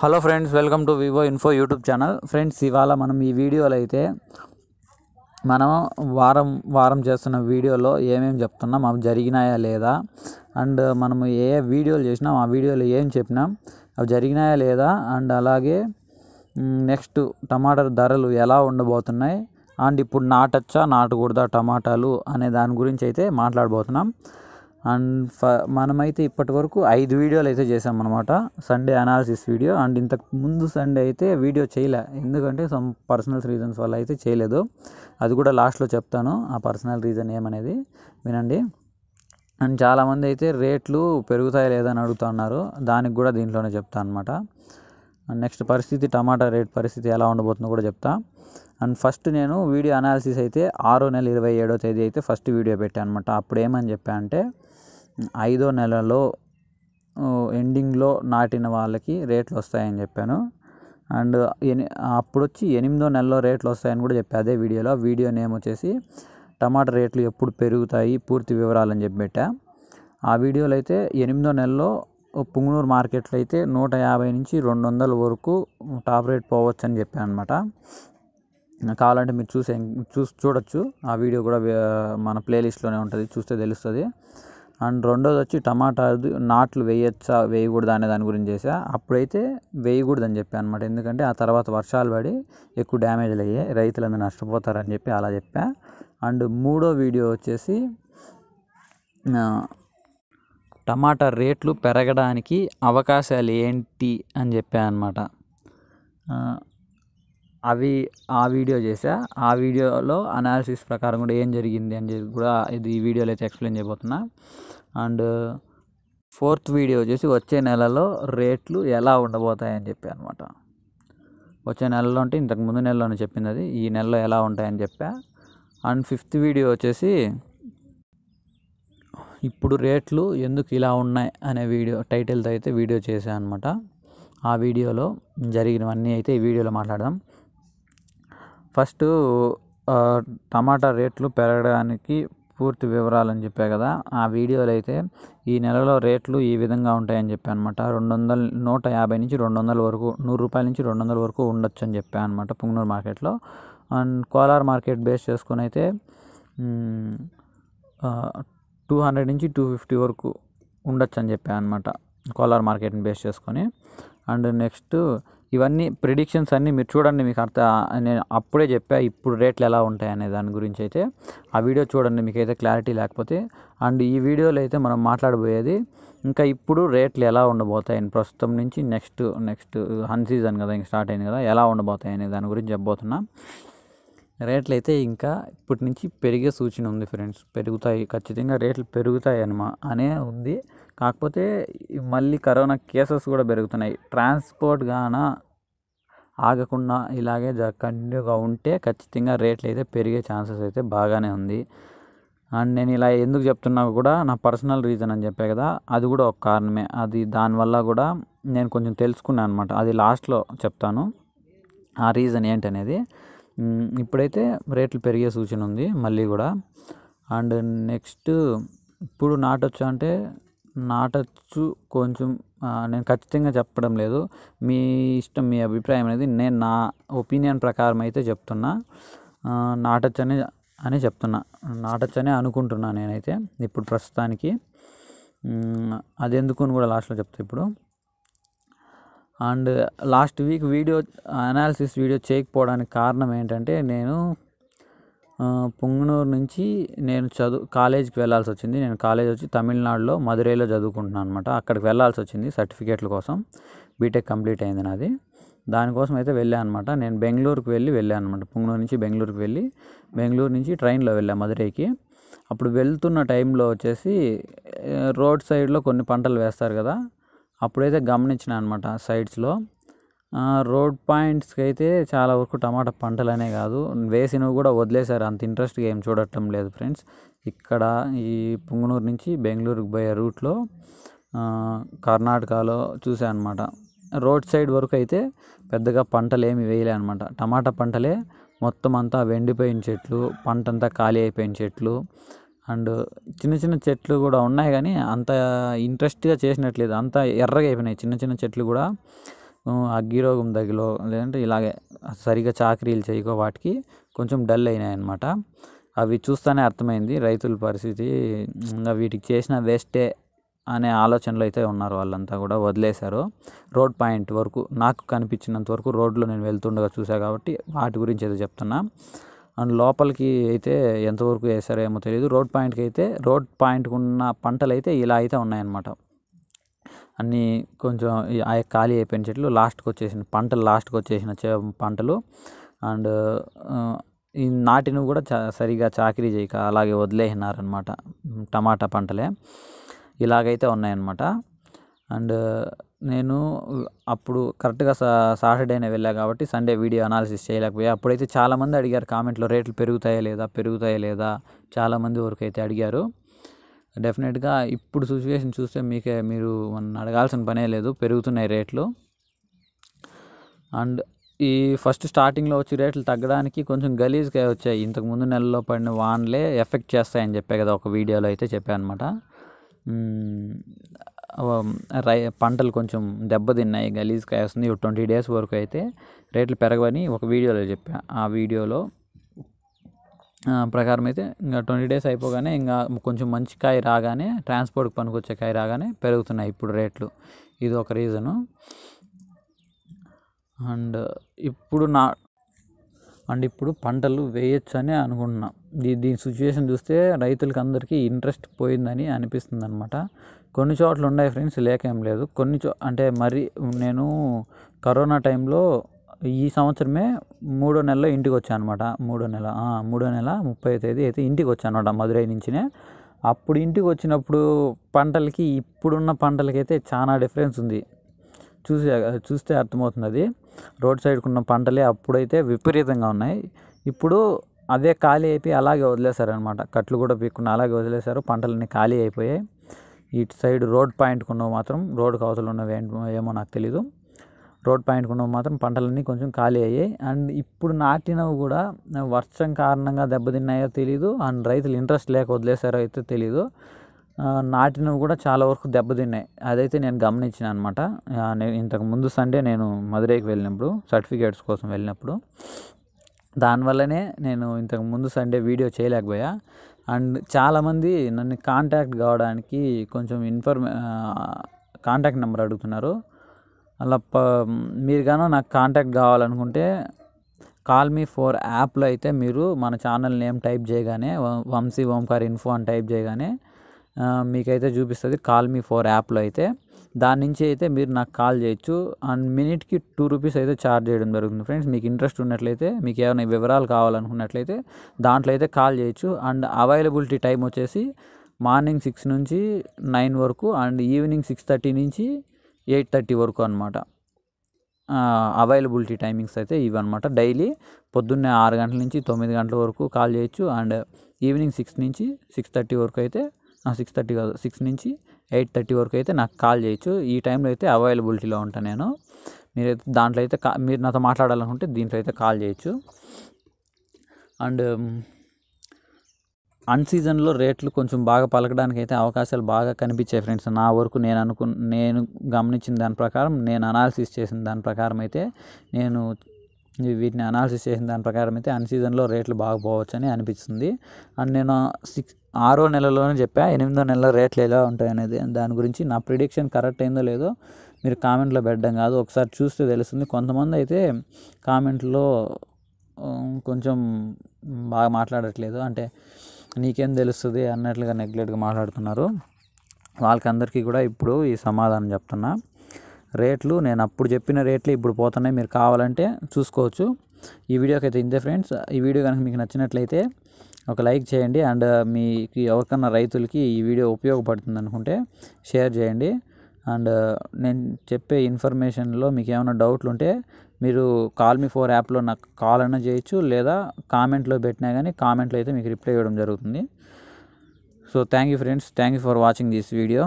hello friends welcome to Vivo info YouTube channel friends ఇవాళ మనం ఈ వీడియోలో అయితే మనం వారం వారం చేస్తున్న వీడియోలో ఏమేమి చెప్తున్నాం అవి జరిగినాయా లేదా అండ్ మనము ఏ వీడియోలు చేసినాం ఆ వీడియోలో ఏం చెప్పినాం అవి జరిగినాయా లేదా అండ్ అలాగే నెక్స్ట్ టమాటర్ ధరలు ఎలా ఉండబోతున్నాయి అండ్ ఇప్పుడు నాటచ్చా నాటకూడదా టమాటాలు అనే దాని గురించి అయితే మాట్లాడబోతున్నాం అండ్ ఫ మనమైతే ఇప్పటి వరకు ఐదు వీడియోలు అయితే అనమాట సండే అనాలిసిస్ వీడియో అండ్ ఇంతకు ముందు సండే అయితే వీడియో చేయలే ఎందుకంటే సమ్ పర్సనల్ రీజన్స్ వల్ల అయితే చేయలేదు అది కూడా లాస్ట్లో చెప్తాను ఆ పర్సనల్ రీజన్ ఏమనేది వినండి అండ్ చాలామంది అయితే రేట్లు పెరుగుతాయి లేదని అడుగుతున్నారు దానికి కూడా దీంట్లోనే చెప్తాను అనమాట అండ్ నెక్స్ట్ పరిస్థితి టమాటా రేట్ పరిస్థితి ఎలా ఉండబోతుందో కూడా చెప్తా అండ్ ఫస్ట్ నేను వీడియో అనాలిసిస్ అయితే ఆరో నెల ఇరవై ఏడో తేదీ అయితే ఫస్ట్ వీడియో పెట్టాను అనమాట అప్పుడు ఏమని చెప్పా అంటే ఐదో నెలలో ఎండింగ్లో నాటిన వాళ్ళకి రేట్లు వస్తాయని చెప్పాను అండ్ ఎని అప్పుడు వచ్చి ఎనిమిదో నెలలో రేట్లు వస్తాయని కూడా చెప్పాను అదే వీడియోలో వీడియో నేమ్ వచ్చేసి టమాటా రేట్లు ఎప్పుడు పెరుగుతాయి పూర్తి వివరాలని చెప్పి పెట్టా ఆ వీడియోలో అయితే ఎనిమిదో నెలలో పుంగనూరు మార్కెట్లో అయితే నూట యాభై నుంచి రెండు వందల వరకు టాప్ రేట్ పోవచ్చు అని చెప్పాను అనమాట కావాలంటే మీరు చూసే చూసి చూడొచ్చు ఆ వీడియో కూడా మన ప్లేలిస్ట్లోనే ఉంటుంది చూస్తే తెలుస్తుంది అండ్ రెండోది వచ్చి టమాటా నాట్లు వేయచ్చా వేయకూడదా అనే దాని గురించి చేసా అప్పుడైతే వేయకూడదు అని చెప్పాను అనమాట ఎందుకంటే ఆ తర్వాత వర్షాలు పడి ఎక్కువ డ్యామేజ్లు అయ్యాయి రైతులందరూ నష్టపోతారని చెప్పి అలా చెప్పా అండ్ మూడో వీడియో వచ్చేసి టమాటా రేట్లు పెరగడానికి అవకాశాలు ఏంటి అని చెప్పా అనమాట అవి ఆ వీడియో చేసా ఆ వీడియోలో అనాలిసిస్ ప్రకారం కూడా ఏం జరిగింది అని చెప్పి కూడా ఇది ఈ వీడియోలో అయితే ఎక్స్ప్లెయిన్ చేయబోతున్నా అండ్ ఫోర్త్ వీడియో చేసి వచ్చే నెలలో రేట్లు ఎలా ఉండబోతాయని చెప్పా అనమాట వచ్చే నెలలో అంటే ఇంతకు ముందు నెలలోనే చెప్పింది అది ఈ నెలలో ఎలా ఉంటాయని చెప్పా అండ్ ఫిఫ్త్ వీడియో వచ్చేసి ఇప్పుడు రేట్లు ఎందుకు ఇలా ఉన్నాయి అనే వీడియో టైటిల్తో అయితే వీడియో చేశాను అనమాట ఆ వీడియోలో జరిగినవన్నీ అయితే ఈ వీడియోలో మాట్లాడదాం ఫస్ట్ టమాటా రేట్లు పెరగడానికి పూర్తి వివరాలు అని చెప్పా కదా ఆ వీడియోలో అయితే ఈ నెలలో రేట్లు ఈ విధంగా ఉంటాయని చెప్పాను అనమాట రెండు వందల నూట యాభై నుంచి రెండు వందల వరకు నూరు రూపాయల నుంచి రెండు వందల వరకు ఉండొచ్చు అని చెప్పాను అనమాట పుంగనూరు మార్కెట్లో అండ్ కోలార్ మార్కెట్ బేస్ చేసుకుని అయితే టూ హండ్రెడ్ నుంచి టూ ఫిఫ్టీ వరకు ఉండొచ్చు అని చెప్పాను అనమాట మార్కెట్ని బేస్ చేసుకొని అండ్ నెక్స్ట్ ఇవన్నీ ప్రిడిక్షన్స్ అన్నీ మీరు చూడండి మీకు అర్థ నేను అప్పుడే చెప్పా ఇప్పుడు రేట్లు ఎలా ఉంటాయి అనే దాని గురించి అయితే ఆ వీడియో చూడండి మీకైతే క్లారిటీ లేకపోతే అండ్ ఈ వీడియోలో అయితే మనం మాట్లాడబోయేది ఇంకా ఇప్పుడు రేట్లు ఎలా ఉండబోతాయి ప్రస్తుతం నుంచి నెక్స్ట్ నెక్స్ట్ హన్ సీజన్ కదా ఇంక స్టార్ట్ అయింది కదా ఎలా ఉండబోతాయి అనే దాని గురించి చెప్పబోతున్నా రేట్లు అయితే ఇంకా ఇప్పటి నుంచి పెరిగే సూచన ఉంది ఫ్రెండ్స్ పెరుగుతాయి ఖచ్చితంగా రేట్లు పెరుగుతాయి అనమా అనే ఉంది కాకపోతే మళ్ళీ కరోనా కేసెస్ కూడా పెరుగుతున్నాయి ట్రాన్స్పోర్ట్ గాన ఆగకుండా ఇలాగే కంటిన్యూగా ఉంటే ఖచ్చితంగా రేట్లు అయితే పెరిగే ఛాన్సెస్ అయితే బాగానే ఉంది అండ్ నేను ఇలా ఎందుకు చెప్తున్నా కూడా నా పర్సనల్ రీజన్ అని చెప్పే కదా అది కూడా ఒక కారణమే అది దానివల్ల కూడా నేను కొంచెం తెలుసుకున్నాను అనమాట అది లాస్ట్లో చెప్తాను ఆ రీజన్ ఏంటనేది ఇప్పుడైతే రేట్లు పెరిగే సూచన ఉంది మళ్ళీ కూడా అండ్ నెక్స్ట్ ఇప్పుడు నాటొచ్చు అంటే నాటచ్చు కొంచెం నేను ఖచ్చితంగా చెప్పడం లేదు మీ ఇష్టం మీ అభిప్రాయం అనేది నేను నా ఒపీనియన్ ప్రకారం అయితే చెప్తున్నా నాటచ్చని అని చెప్తున్నా అని అనుకుంటున్నా నేనైతే ఇప్పుడు ప్రస్తుతానికి అదెందుకు అని కూడా లాస్ట్లో చెప్తా ఇప్పుడు and last week video analysis video చేయకపోవడానికి కారణం ఏంటంటే నేను పుంగనూరు నుంచి నేను చదువు కాలేజ్కి వెళ్ళాల్సి వచ్చింది నేను కాలేజ్ వచ్చి తమిళనాడులో మధురైలో చదువుకుంటున్నాను అనమాట అక్కడికి వెళ్ళాల్సి వచ్చింది సర్టిఫికేట్ల కోసం బీటెక్ కంప్లీట్ అయింది నాది దానికోసం అయితే వెళ్ళాను అనమాట నేను బెంగళూరుకి వెళ్ళి వెళ్ళాను అనమాట పుంగనూరు నుంచి బెంగళూరుకి వెళ్ళి బెంగళూరు నుంచి ట్రైన్లో వెళ్ళాను మధురైకి అప్పుడు వెళ్తున్న టైంలో వచ్చేసి రోడ్ సైడ్లో కొన్ని పంటలు వేస్తారు కదా అప్పుడైతే గమనించిన అనమాట సైడ్స్లో రోడ్ పాయింట్స్కి అయితే చాలా వరకు టమాటా పంటలనే కాదు వేసినవి కూడా వదిలేశారు అంత ఇంట్రెస్ట్గా ఏం చూడటం లేదు ఫ్రెండ్స్ ఇక్కడ ఈ పుంగనూరు నుంచి బెంగళూరుకి పోయే రూట్లో కర్ణాటకలో అనమాట రోడ్ సైడ్ వరకు అయితే పెద్దగా పంటలు ఏమి వేయలే అనమాట టమాటా పంటలే మొత్తం అంతా వెండిపోయిన చెట్లు పంట అంతా ఖాళీ అయిపోయిన చెట్లు అండ్ చిన్న చిన్న చెట్లు కూడా ఉన్నాయి కానీ అంత ఇంట్రెస్ట్గా చేసినట్లేదు అంత ఎర్రగా అయిపోయినాయి చిన్న చిన్న చెట్లు కూడా అగ్గిరోగం దగ్గరలో లేదంటే ఇలాగే సరిగా చాకరీలు చేయకో వాటికి కొంచెం డల్ అయినాయి అనమాట అవి చూస్తానే అర్థమైంది రైతుల పరిస్థితి ఇంకా వీటికి చేసిన వేస్టే అనే ఆలోచనలో అయితే ఉన్నారు వాళ్ళంతా కూడా వదిలేశారు రోడ్ పాయింట్ వరకు నాకు కనిపించినంత వరకు రోడ్లో నేను వెళ్తుండగా చూసా కాబట్టి వాటి గురించి ఏదో చెప్తున్నా అండ్ లోపలికి అయితే ఎంతవరకు వేసారో ఏమో తెలియదు రోడ్ పాయింట్కి అయితే రోడ్ పాయింట్కి ఉన్న పంటలు అయితే ఇలా అయితే ఉన్నాయన్నమాట అన్నీ కొంచెం ఆ ఖాళీ అయిపోయిన చెట్లు లాస్ట్కి వచ్చేసిన పంటలు లాస్ట్కి వచ్చేసిన పంటలు అండ్ ఈ నాటిని కూడా చా సరిగా చాకరీ చేయక అలాగే వదిలేసినారనమాట టమాటా పంటలే ఇలాగైతే ఉన్నాయన్నమాట అండ్ నేను అప్పుడు కరెక్ట్గా సా సాటర్డేనే వెళ్ళా కాబట్టి సండే వీడియో అనాలిసిస్ చేయలేకపోయా అప్పుడైతే చాలామంది అడిగారు కామెంట్లో రేట్లు పెరుగుతాయా లేదా పెరుగుతాయా లేదా చాలామంది వరకు అయితే అడిగారు డెఫినెట్గా ఇప్పుడు సిచ్యువేషన్ చూస్తే మీకే మీరు అడగాల్సిన పనే లేదు పెరుగుతున్నాయి రేట్లు అండ్ ఈ ఫస్ట్ స్టార్టింగ్లో వచ్చి రేట్లు తగ్గడానికి కొంచెం గలీజ్గా వచ్చాయి ఇంతకుముందు నెలలో పడిన వాన్లే ఎఫెక్ట్ చేస్తాయని చెప్పే కదా ఒక వీడియోలో అయితే చెప్పాను అనమాట రై పంటలు కొంచెం దెబ్బతిన్నాయి కాయ వస్తుంది ట్వంటీ డేస్ వరకు అయితే రేట్లు పెరగవని ఒక వీడియోలో చెప్పా ఆ వీడియోలో ప్రకారం అయితే ఇంకా ట్వంటీ డేస్ అయిపోగానే ఇంకా కొంచెం మంచి కాయ రాగానే ట్రాన్స్పోర్ట్కి పనికొచ్చే కాయ రాగానే పెరుగుతున్నాయి ఇప్పుడు రేట్లు ఇది ఒక రీజను అండ్ ఇప్పుడు నా అండ్ ఇప్పుడు పంటలు వేయచ్చు అని అనుకుంటున్నా దీ దీని సిచ్యువేషన్ చూస్తే రైతులకి అందరికీ ఇంట్రెస్ట్ పోయిందని అనిపిస్తుంది అనమాట కొన్ని చోట్ల ఉన్నాయి ఫ్రెండ్స్ లేకేం లేదు కొన్ని చో అంటే మరి నేను కరోనా టైంలో ఈ సంవత్సరమే మూడో నెలలో ఇంటికి వచ్చాను అనమాట మూడో నెల మూడో నెల ముప్పై తేదీ అయితే ఇంటికి వచ్చాను అనమాట మదురై నుంచినే అప్పుడు ఇంటికి వచ్చినప్పుడు పంటలకి ఇప్పుడున్న పంటలకైతే చాలా డిఫరెన్స్ ఉంది చూసి చూస్తే అర్థమవుతున్నది రోడ్ సైడ్కి ఉన్న పంటలే అప్పుడైతే విపరీతంగా ఉన్నాయి ఇప్పుడు అదే ఖాళీ అయిపోయి అలాగే వదిలేశారనమాట కట్లు కూడా పీక్కుండా అలాగే వదిలేశారు పంటలన్నీ ఖాళీ అయిపోయాయి ఇటు సైడ్ రోడ్ పాయింట్కి ఉన్నవి మాత్రం రోడ్కి అవతల ఉన్నవి ఏమో నాకు తెలీదు రోడ్ పాయింట్కి ఉన్నవి మాత్రం పంటలన్నీ కొంచెం ఖాళీ అయ్యాయి అండ్ ఇప్పుడు నాటినవి కూడా వర్షం కారణంగా దెబ్బతిన్నాయో తెలీదు అండ్ రైతులు ఇంట్రెస్ట్ లేక వదిలేశారో అయితే తెలీదు నాటినవి కూడా చాలా వరకు దెబ్బతిన్నాయి అదైతే నేను గమనించిన అనమాట ఇంతకు ముందు సండే నేను మధురైకి వెళ్ళినప్పుడు సర్టిఫికేట్స్ కోసం వెళ్ళినప్పుడు దానివల్లనే నేను ఇంతకు ముందు సండే వీడియో చేయలేకపోయా అండ్ చాలామంది నన్ను కాంటాక్ట్ కావడానికి కొంచెం ఇన్ఫర్మే కాంటాక్ట్ నెంబర్ అడుగుతున్నారు అలా మీరు కానీ నాకు కాంటాక్ట్ కావాలనుకుంటే కాల్ మీ ఫోర్ యాప్లో అయితే మీరు మన ఛానల్ నేమ్ టైప్ చేయగానే వంశీ ఓంకార్ ఇన్ఫో అని టైప్ చేయగానే మీకైతే చూపిస్తుంది కాల్ మీ ఫోర్ యాప్లో అయితే దాని నుంచి అయితే మీరు నాకు కాల్ చేయొచ్చు అండ్ మినిట్కి టూ రూపీస్ అయితే ఛార్జ్ చేయడం జరుగుతుంది ఫ్రెండ్స్ మీకు ఇంట్రెస్ట్ ఉన్నట్లయితే మీకు ఏమైనా వివరాలు కావాలనుకున్నట్లయితే దాంట్లో అయితే కాల్ చేయొచ్చు అండ్ అవైలబిలిటీ టైం వచ్చేసి మార్నింగ్ సిక్స్ నుంచి నైన్ వరకు అండ్ ఈవినింగ్ సిక్స్ థర్టీ నుంచి ఎయిట్ థర్టీ వరకు అనమాట అవైలబిలిటీ టైమింగ్స్ అయితే ఇవన్నమాట డైలీ పొద్దున్నే ఆరు గంటల నుంచి తొమ్మిది గంటల వరకు కాల్ చేయొచ్చు అండ్ ఈవినింగ్ సిక్స్ నుంచి సిక్స్ థర్టీ వరకు అయితే సిక్స్ థర్టీ కాదు సిక్స్ నుంచి ఎయిట్ థర్టీ వరకు అయితే నాకు కాల్ చేయొచ్చు ఈ టైంలో అయితే అవైలబిలిటీలో ఉంటాను నేను మీరైతే దాంట్లో అయితే కా మీరు నాతో మాట్లాడాలనుకుంటే దీంట్లో అయితే కాల్ చేయొచ్చు అండ్ అన్సీజన్లో రేట్లు కొంచెం బాగా పలకడానికి అయితే అవకాశాలు బాగా కనిపించాయి ఫ్రెండ్స్ నా వరకు నేను అనుకు నేను గమనించిన దాని ప్రకారం నేను అనాలిసిస్ చేసిన దాని ప్రకారం అయితే నేను వీటిని అనాలిసిస్ చేసిన దాని ప్రకారం అయితే అన్ సీజన్లో రేట్లు బాగా పోవచ్చు అని అనిపిస్తుంది అండ్ నేను సిక్స్ ఆరో నెలలోనే చెప్పా ఎనిమిదో నెలలో రేట్లు ఎలా ఉంటాయనేది దాని గురించి నా ప్రిడిక్షన్ కరెక్ట్ అయిందో లేదో మీరు కామెంట్లో పెట్టడం కాదు ఒకసారి చూస్తే తెలుస్తుంది కొంతమంది అయితే కామెంట్లో కొంచెం బాగా మాట్లాడట్లేదు అంటే నీకేం తెలుస్తుంది అన్నట్లుగా నెగ్లెక్ట్గా మాట్లాడుతున్నారు వాళ్ళకందరికీ కూడా ఇప్పుడు ఈ సమాధానం చెప్తున్నా రేట్లు నేను అప్పుడు చెప్పిన రేట్లు ఇప్పుడు పోతున్నాయి మీరు కావాలంటే చూసుకోవచ్చు ఈ వీడియోకి అయితే ఇంతే ఫ్రెండ్స్ ఈ వీడియో కనుక మీకు నచ్చినట్లయితే ఒక లైక్ చేయండి అండ్ మీకు ఎవరికన్నా రైతులకి ఈ వీడియో ఉపయోగపడుతుంది అనుకుంటే షేర్ చేయండి అండ్ నేను చెప్పే ఇన్ఫర్మేషన్లో మీకు ఏమైనా డౌట్లు ఉంటే మీరు కాల్ మీ ఫోర్ యాప్లో నాకు కాల్ అయినా చేయొచ్చు లేదా కామెంట్లో పెట్టినా కానీ కామెంట్లో అయితే మీకు రిప్లై ఇవ్వడం జరుగుతుంది so thank you friends thank you for watching this video